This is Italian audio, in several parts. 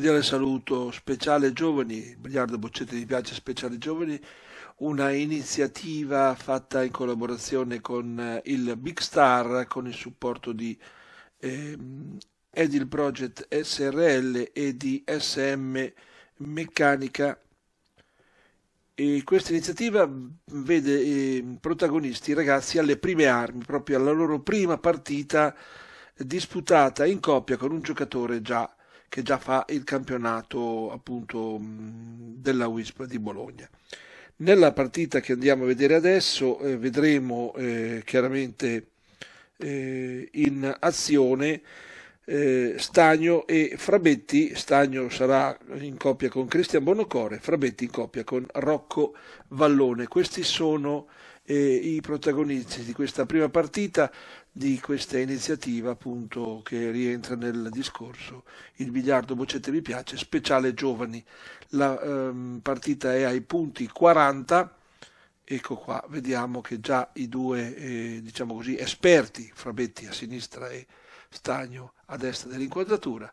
cordiale saluto, speciale giovani, Biliardo Boccette di Piace Speciale Giovani, una iniziativa fatta in collaborazione con eh, il Big Star, con il supporto di eh, Edil Project SRL e di SM Meccanica. E questa iniziativa vede eh, protagonisti i ragazzi alle prime armi, proprio alla loro prima partita disputata in coppia con un giocatore già che già fa il campionato appunto mm, della WISP di Bologna. Nella partita che andiamo a vedere adesso eh, vedremo eh, chiaramente eh, in azione eh, Stagno e Frabetti, Stagno sarà in coppia con Cristian Bonocore, Frabetti in coppia con Rocco Vallone. Questi sono eh, i protagonisti di questa prima partita di questa iniziativa appunto che rientra nel discorso il biliardo boccette mi piace speciale giovani la ehm, partita è ai punti 40 ecco qua vediamo che già i due eh, diciamo così esperti Frabetti a sinistra e Stagno a destra dell'inquadratura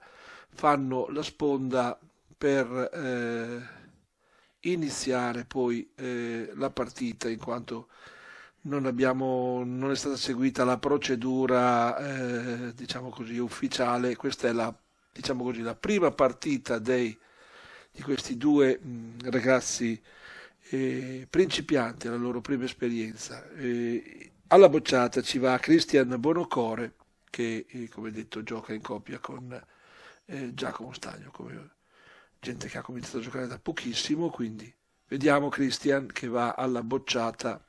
fanno la sponda per eh, iniziare poi eh, la partita in quanto non, abbiamo, non è stata seguita la procedura eh, diciamo così, ufficiale, questa è la, diciamo così, la prima partita dei, di questi due mh, ragazzi eh, principianti, la loro prima esperienza. Eh, alla bocciata ci va Christian Bonocore che eh, come detto gioca in coppia con eh, Giacomo Stagno, come gente che ha cominciato a giocare da pochissimo, quindi vediamo Christian che va alla bocciata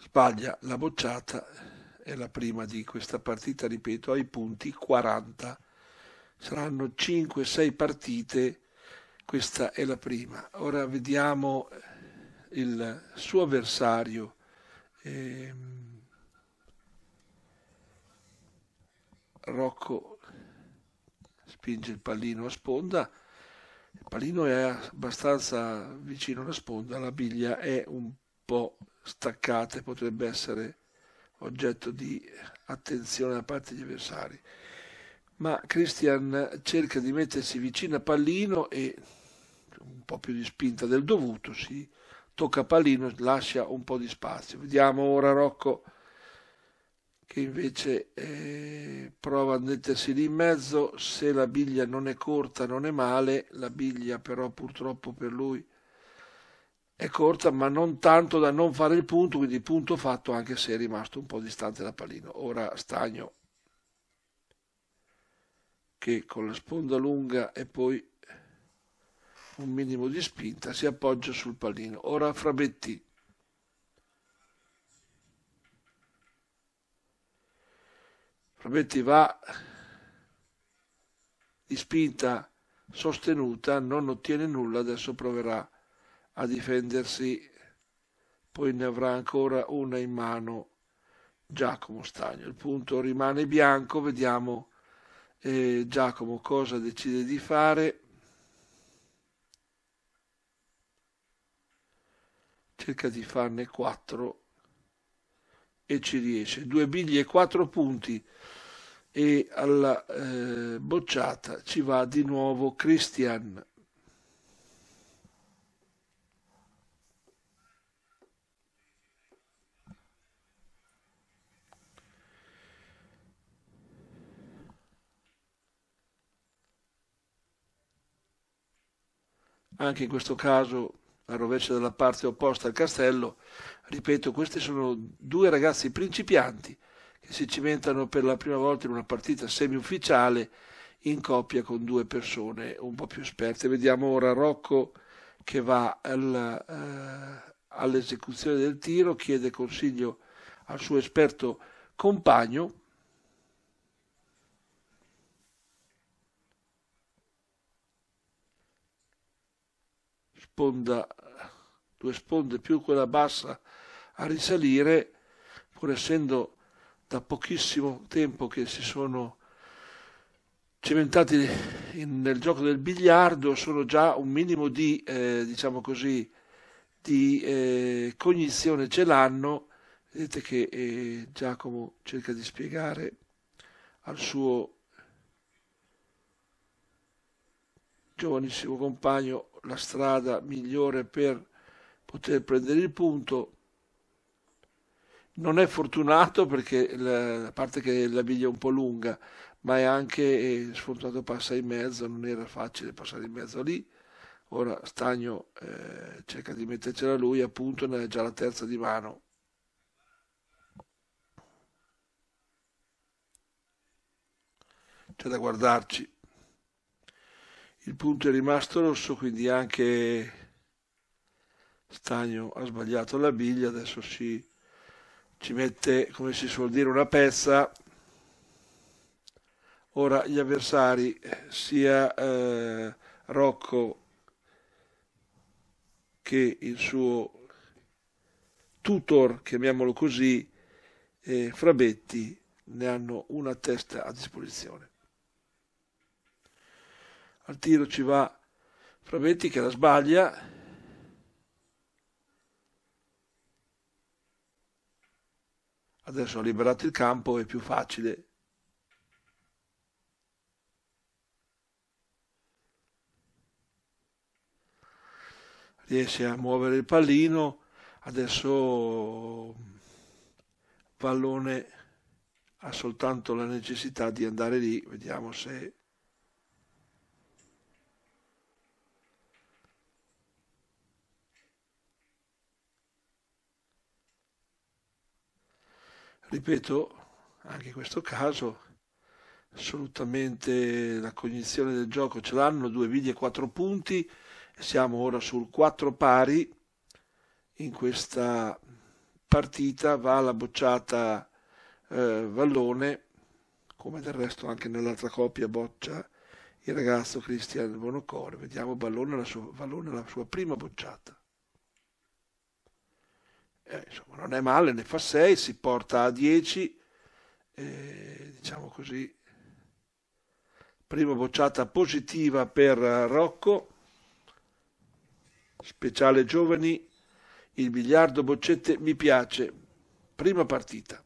sbaglia la bocciata, è la prima di questa partita, ripeto, ai punti 40. Saranno 5-6 partite, questa è la prima. Ora vediamo eh, il suo avversario. Ehm... Rocco spinge il pallino a sponda, il pallino è abbastanza vicino alla sponda, la biglia è un po' staccate potrebbe essere oggetto di attenzione da parte degli avversari. Ma Christian cerca di mettersi vicino a Pallino e un po' più di spinta del dovuto, si tocca a Pallino, lascia un po' di spazio. Vediamo ora Rocco che invece eh, prova a mettersi lì in mezzo, se la biglia non è corta non è male, la biglia però purtroppo per lui è corta ma non tanto da non fare il punto, quindi punto fatto anche se è rimasto un po' distante da pallino. Ora Stagno che con la sponda lunga e poi un minimo di spinta si appoggia sul pallino. Ora Frabetti. Frabetti va di spinta sostenuta, non ottiene nulla, adesso proverà a a difendersi, poi ne avrà ancora una in mano Giacomo Stagno. Il punto rimane bianco, vediamo eh, Giacomo cosa decide di fare. Cerca di farne 4 e ci riesce. Due biglie e 4 punti e alla eh, bocciata ci va di nuovo Christian. anche in questo caso al rovescio della parte opposta al castello. Ripeto, questi sono due ragazzi principianti che si cimentano per la prima volta in una partita semi-ufficiale in coppia con due persone un po' più esperte. Vediamo ora Rocco che va al, eh, all'esecuzione del tiro, chiede consiglio al suo esperto compagno sponda, due sponde più quella bassa a risalire, pur essendo da pochissimo tempo che si sono cementati in, nel gioco del biliardo, sono già un minimo di, eh, diciamo così, di eh, cognizione ce l'hanno. Vedete che eh, Giacomo cerca di spiegare al suo giovanissimo compagno la strada migliore per poter prendere il punto. Non è fortunato perché la, a parte che la biglia è un po' lunga, ma è anche eh, sfortunato passa in mezzo, non era facile passare in mezzo lì. Ora Stagno eh, cerca di mettercela lui, appunto, ne ha già la terza di mano. C'è da guardarci il punto è rimasto rosso quindi anche Stagno ha sbagliato la biglia adesso si ci mette come si suol dire una pezza ora gli avversari sia eh, Rocco che il suo tutor chiamiamolo così eh, Frabetti ne hanno una testa a disposizione al tiro ci va Fravetti che la sbaglia. Adesso ha liberato il campo, è più facile. Riesce a muovere il pallino, adesso pallone ha soltanto la necessità di andare lì, vediamo se Ripeto, anche in questo caso, assolutamente la cognizione del gioco ce l'hanno, due viglie e quattro punti, siamo ora sul quattro pari, in questa partita va la bocciata eh, Vallone, come del resto anche nell'altra coppia boccia il ragazzo Cristian Bonocore, vediamo Vallone la sua, Vallone la sua prima bocciata eh, insomma, non è male, ne fa 6, si porta a 10, eh, diciamo così, prima bocciata positiva per eh, Rocco, speciale giovani, il biliardo boccette mi piace, prima partita.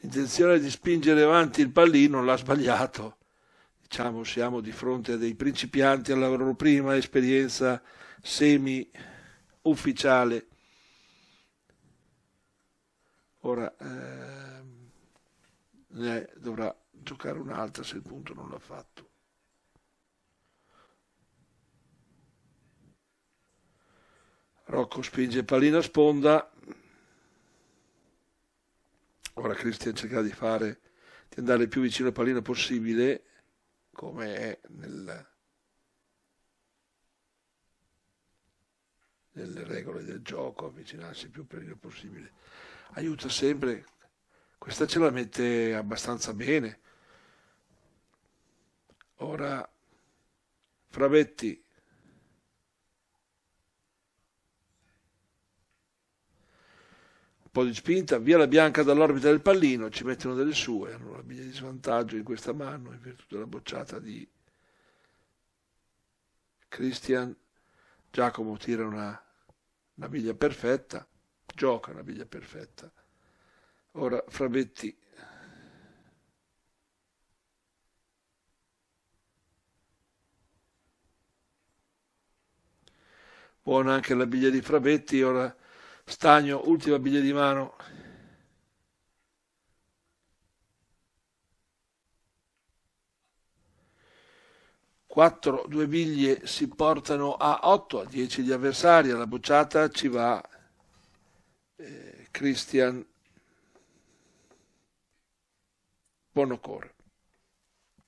Intenzione di spingere avanti il pallino l'ha sbagliato diciamo, siamo di fronte a dei principianti alla loro prima esperienza semi ufficiale. Ora eh, dovrà giocare un'altra se il punto non l'ha fatto. Rocco spinge pallina sponda. Ora Cristian cerca di fare di andare il più vicino alla pallina possibile come è nel, nelle regole del gioco, avvicinarsi il più presto possibile. Aiuta sempre, questa ce la mette abbastanza bene. Ora, Fravetti po' di spinta, via la bianca dall'orbita del pallino, ci mettono delle sue, hanno una biglia di svantaggio in questa mano in virtù della bocciata di Christian. Giacomo tira una, una biglia perfetta, gioca una biglia perfetta. Ora Frabetti buona anche la biglia di Frabetti, ora Stagno, ultima biglia di mano. Quattro, due biglie si portano a 8, a 10 gli avversari, alla bocciata ci va eh, Christian Bonocore.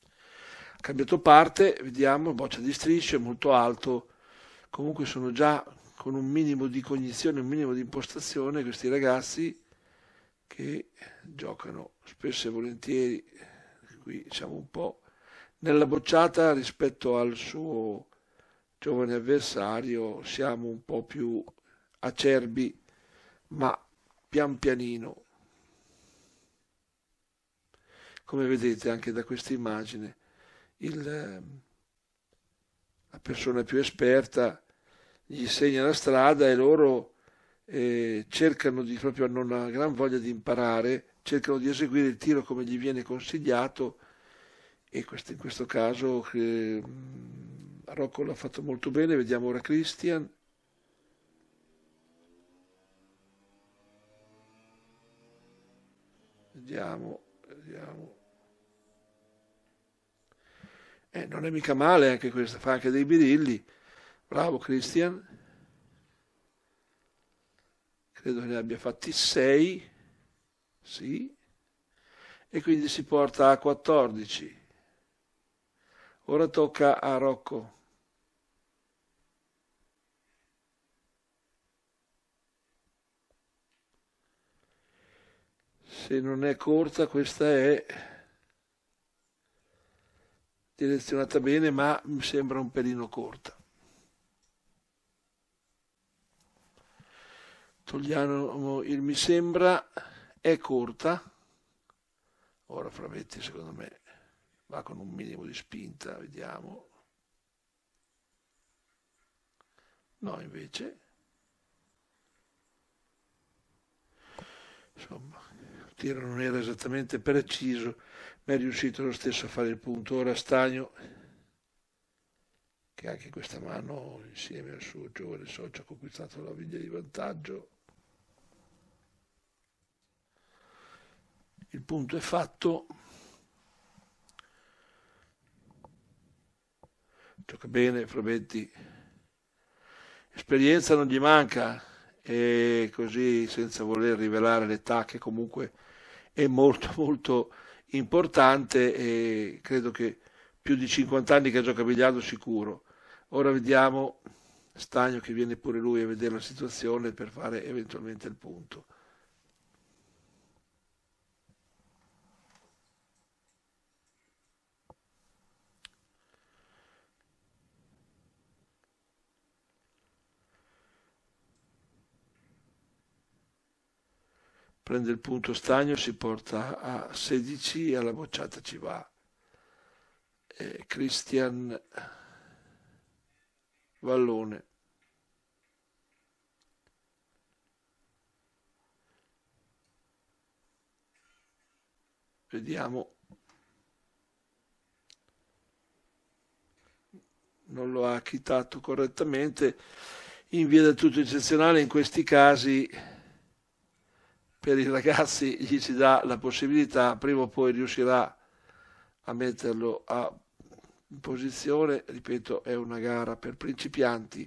Ha cambiato parte, vediamo, boccia di strisce, molto alto, comunque sono già con un minimo di cognizione, un minimo di impostazione, questi ragazzi che giocano spesso e volentieri, qui siamo un po' nella bocciata rispetto al suo giovane avversario, siamo un po' più acerbi, ma pian pianino. Come vedete anche da questa immagine, il, la persona più esperta gli segna la strada e loro eh, cercano di, proprio hanno una gran voglia di imparare, cercano di eseguire il tiro come gli viene consigliato e questo, in questo caso eh, Rocco l'ha fatto molto bene, vediamo ora Christian. Vediamo, vediamo. Eh, non è mica male anche questo, fa anche dei birilli. Bravo Christian. Credo che ne abbia fatti 6. Sì. E quindi si porta a 14. Ora tocca a Rocco. Se non è corta questa è direzionata bene, ma mi sembra un pelino corta. togliamo il mi sembra, è corta, ora Fravetti secondo me va con un minimo di spinta, vediamo. No, invece, insomma, il tiro non era esattamente preciso, ma è riuscito lo stesso a fare il punto. Ora Stagno, che anche questa mano, insieme al suo giovane socio, ha conquistato la viglia di vantaggio. il punto è fatto. Gioca bene Frabetti. Esperienza non gli manca e così senza voler rivelare l'età che comunque è molto molto importante e credo che più di 50 anni che gioca a biliardo sicuro. Ora vediamo Stagno che viene pure lui a vedere la situazione per fare eventualmente il punto. prende il punto stagno, si porta a 16 e alla bocciata ci va. E Christian Vallone. Vediamo. Non lo ha chitato correttamente. In via del tutto eccezionale in questi casi per i ragazzi gli si dà la possibilità, prima o poi riuscirà a metterlo a posizione, ripeto, è una gara per principianti,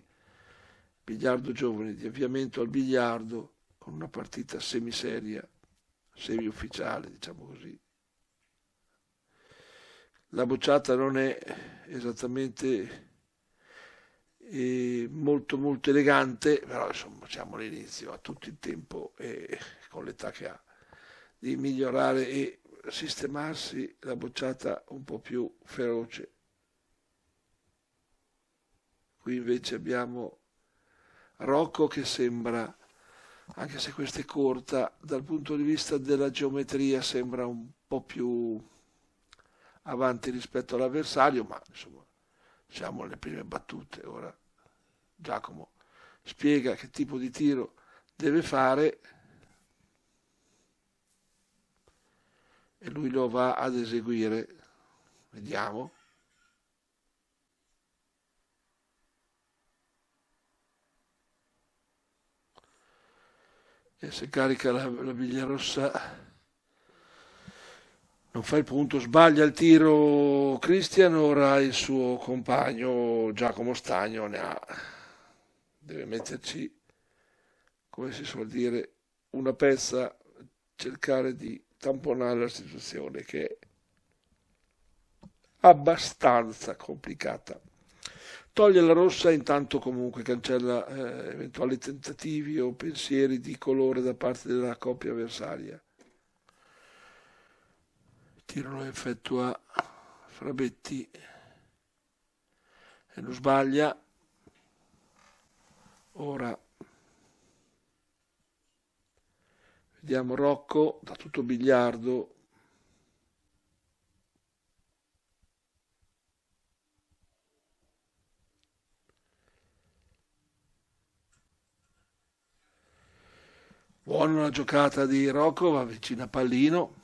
biliardo giovani di avviamento al biliardo con una partita semiseria, semiufficiale, diciamo così. La bocciata non è esattamente eh, molto molto elegante, però insomma siamo all'inizio, ha tutto il tempo e eh, con l'età che ha, di migliorare e sistemarsi la bocciata un po' più feroce. Qui invece abbiamo Rocco che sembra, anche se questa è corta, dal punto di vista della geometria sembra un po' più avanti rispetto all'avversario, ma insomma siamo alle prime battute. Ora Giacomo spiega che tipo di tiro deve fare e lui lo va ad eseguire. Vediamo. E se carica la, la biglia rossa non fa il punto, sbaglia il tiro Cristian, ora il suo compagno Giacomo Stagno ne ha, deve metterci, come si suol dire, una pezza, cercare di tamponare la situazione che è abbastanza complicata. Toglie la rossa, intanto comunque cancella eh, eventuali tentativi o pensieri di colore da parte della coppia avversaria. Tiro lo effettua Frabetti e lo sbaglia. Ora Vediamo Rocco da tutto biliardo. Buona una giocata di Rocco, va vicino a pallino.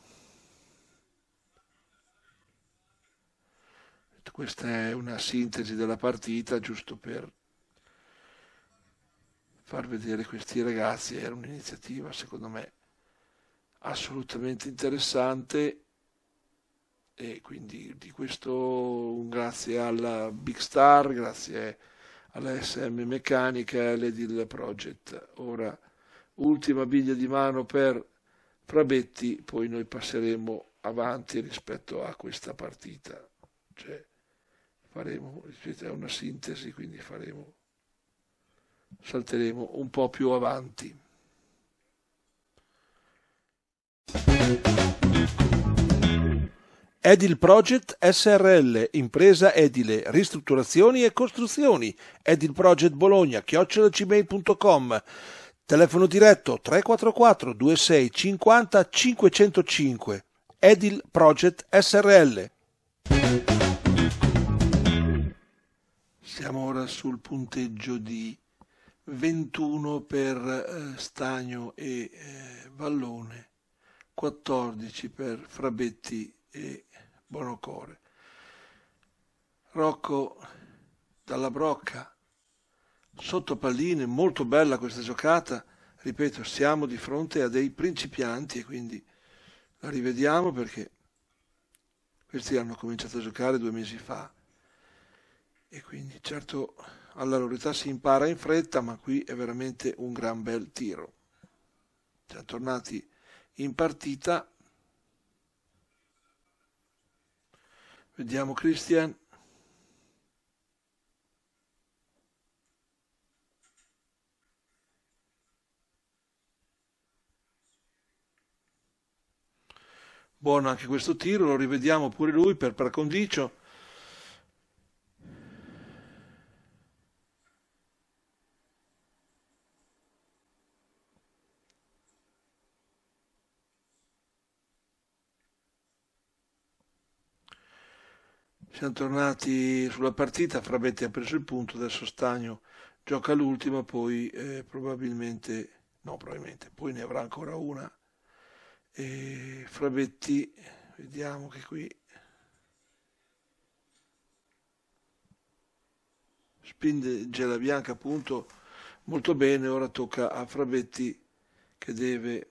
Questa è una sintesi della partita, giusto per far vedere questi ragazzi. Era un'iniziativa, secondo me, assolutamente interessante e quindi di questo un grazie alla Big Star, grazie alla SM Meccanica e all'Edil Project. Ora ultima biglia di mano per Frabetti, poi noi passeremo avanti rispetto a questa partita. Cioè, faremo, è una sintesi, quindi faremo, salteremo un po' più avanti. Edil Project SRL, impresa edile, ristrutturazioni e costruzioni. Edil Project Bologna, chiocciolacmail.com. Telefono diretto 344 26 50 505. Edil Project SRL. Siamo ora sul punteggio di 21 per eh, Stagno e eh, Vallone, 14 per Frabetti e Bonocore. Rocco dalla brocca, sotto palline, molto bella questa giocata, ripeto, siamo di fronte a dei principianti e quindi la rivediamo perché questi hanno cominciato a giocare due mesi fa e quindi certo alla loro età si impara in fretta ma qui è veramente un gran bel tiro siamo tornati in partita Vediamo Cristian. Buono anche questo tiro, lo rivediamo pure lui per paracondicio. Siamo tornati sulla partita, Frabetti ha preso il punto, adesso Stagno gioca l'ultima, poi eh, probabilmente, no probabilmente, poi ne avrà ancora una. E Frabetti, vediamo che qui spinge Gela Bianca appunto molto bene, ora tocca a Frabetti che deve,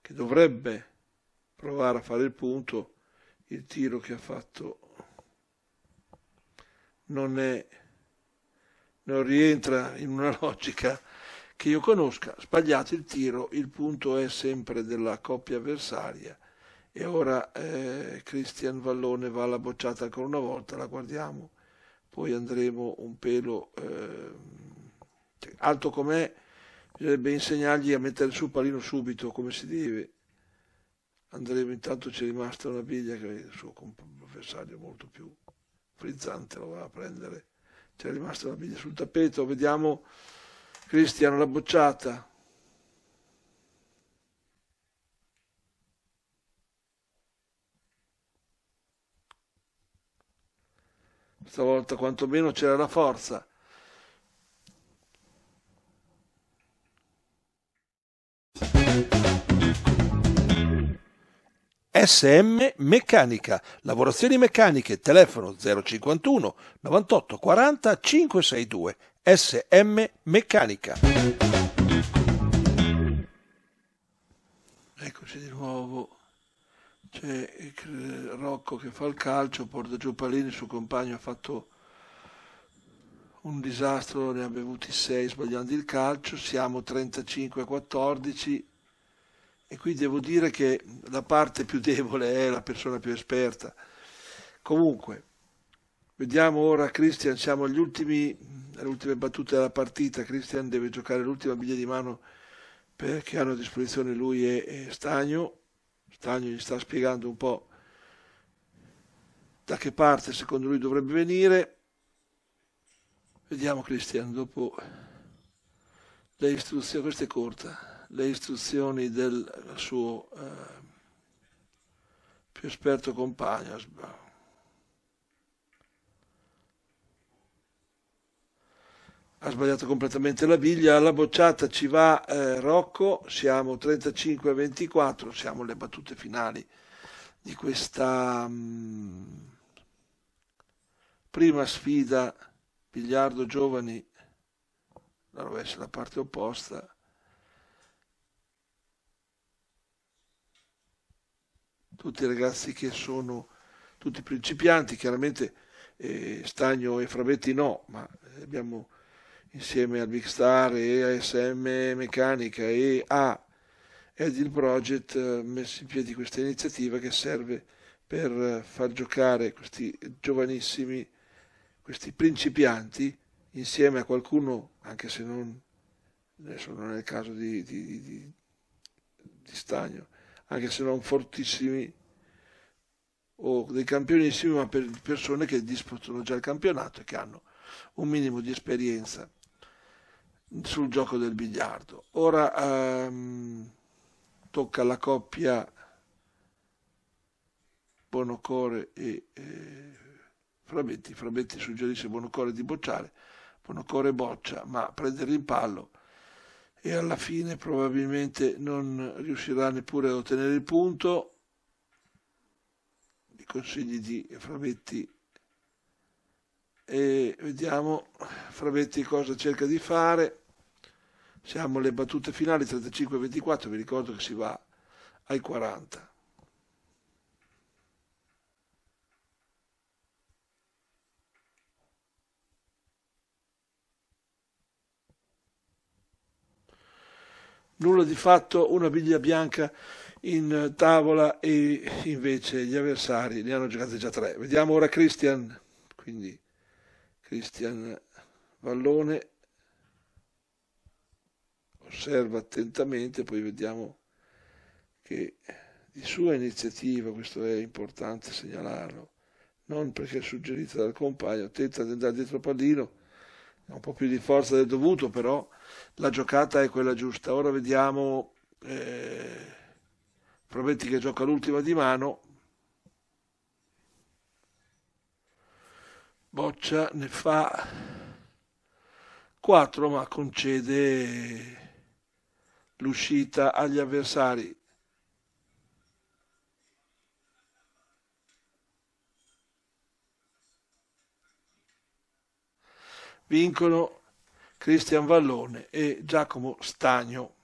che dovrebbe provare a fare il punto, il tiro che ha fatto non, è, non rientra in una logica che io conosca, sbagliato il tiro, il punto è sempre della coppia avversaria e ora eh, Cristian Vallone va alla bocciata ancora una volta, la guardiamo, poi andremo un pelo eh, alto com'è, bisognerebbe insegnargli a mettere su palino subito come si deve andremo intanto c'è rimasta una biglia che il suo avversario molto più frizzante lo va a prendere c'è rimasta una biglia sul tappeto vediamo Cristiano la bocciata stavolta quantomeno c'era la forza SM Meccanica, lavorazioni meccaniche, telefono 051 98 40 562. SM Meccanica. Eccoci di nuovo. C'è Rocco che fa il calcio, porta giù Palini, suo compagno ha fatto un disastro, ne ha bevuti 6 sbagliando il calcio, siamo 35 a 14, e qui devo dire che la parte più debole è la persona più esperta. Comunque, vediamo ora Christian, siamo agli ultimi, alle ultime battute della partita. Christian deve giocare l'ultima biglia di mano perché hanno a disposizione lui e, Stagno. Stagno gli sta spiegando un po' da che parte secondo lui dovrebbe venire. Vediamo Christian dopo le istruzioni, questa è corta le istruzioni del suo eh, più esperto compagno. Ha sbagliato completamente la biglia, alla bocciata ci va eh, Rocco, siamo 35 a 24, siamo le battute finali di questa mh, mm, prima sfida biliardo giovani, la rovescia la parte opposta tutti i ragazzi che sono tutti principianti, chiaramente eh, Stagno e Frabetti no, ma eh, abbiamo insieme al Big Star e ASM Meccanica e a Edil Project eh, messo in piedi questa iniziativa che serve per eh, far giocare questi giovanissimi, questi principianti insieme a qualcuno, anche se non adesso non è il caso di, di, di, di Stagno, anche se non fortissimi o dei campionissimi, ma per persone che disputano già il campionato e che hanno un minimo di esperienza sul gioco del biliardo. Ora ehm, tocca alla coppia Bonocore e eh, Frabetti. Frabetti suggerisce Bonocore di bocciare, Bonocore boccia, ma prende il rimpallo e alla fine probabilmente non riuscirà neppure a ottenere il punto. I consigli di Fravetti e vediamo Fravetti cosa cerca di fare. Siamo alle battute finali 35-24, vi ricordo che si va ai 40. nulla di fatto, una biglia bianca in tavola e invece gli avversari ne hanno giocate già tre. Vediamo ora Christian, quindi Christian Vallone, osserva attentamente, poi vediamo che di sua iniziativa, questo è importante segnalarlo, non perché suggerita dal compagno, tenta di andare dietro pallino, un po' più di forza del dovuto, però la giocata è quella giusta. Ora vediamo eh, Prometti che gioca l'ultima di mano. Boccia ne fa 4 ma concede l'uscita agli avversari. vincono Cristian Vallone e Giacomo Stagno.